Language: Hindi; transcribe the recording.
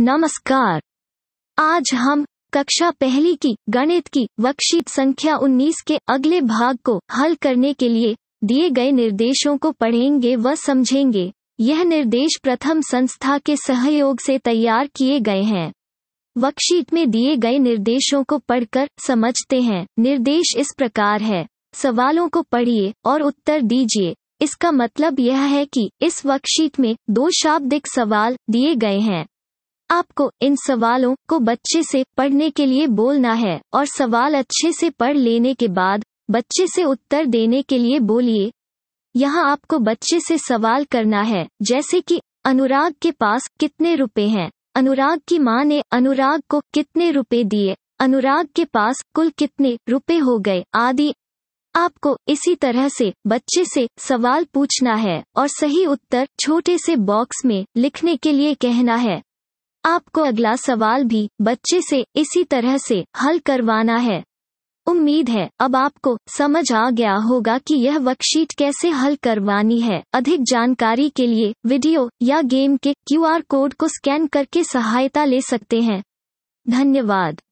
नमस्कार आज हम कक्षा पहली की गणित की वर्कशीट संख्या 19 के अगले भाग को हल करने के लिए दिए गए निर्देशों को पढ़ेंगे व समझेंगे यह निर्देश प्रथम संस्था के सहयोग से तैयार किए गए हैं वर्कशीट में दिए गए निर्देशों को पढ़कर समझते हैं निर्देश इस प्रकार है सवालों को पढ़िए और उत्तर दीजिए इसका मतलब यह है कि इस वर्कशीट में दो शाब्दिक सवाल दिए गए हैं आपको इन सवालों को बच्चे से पढ़ने के लिए बोलना है और सवाल अच्छे से पढ़ लेने के बाद बच्चे से उत्तर देने के लिए बोलिए यहाँ आपको बच्चे से सवाल करना है जैसे कि अनुराग के पास कितने रुपए हैं अनुराग की माँ ने अनुराग को कितने रुपए दिए अनुराग के पास कुल कितने रुपए हो गए आदि आपको इसी तरह से बच्चे से सवाल पूछना है और सही उत्तर छोटे से बॉक्स में लिखने के लिए कहना है आपको अगला सवाल भी बच्चे से इसी तरह से हल करवाना है उम्मीद है अब आपको समझ आ गया होगा कि यह वर्कशीट कैसे हल करवानी है अधिक जानकारी के लिए वीडियो या गेम के क्यूआर कोड को स्कैन करके सहायता ले सकते हैं धन्यवाद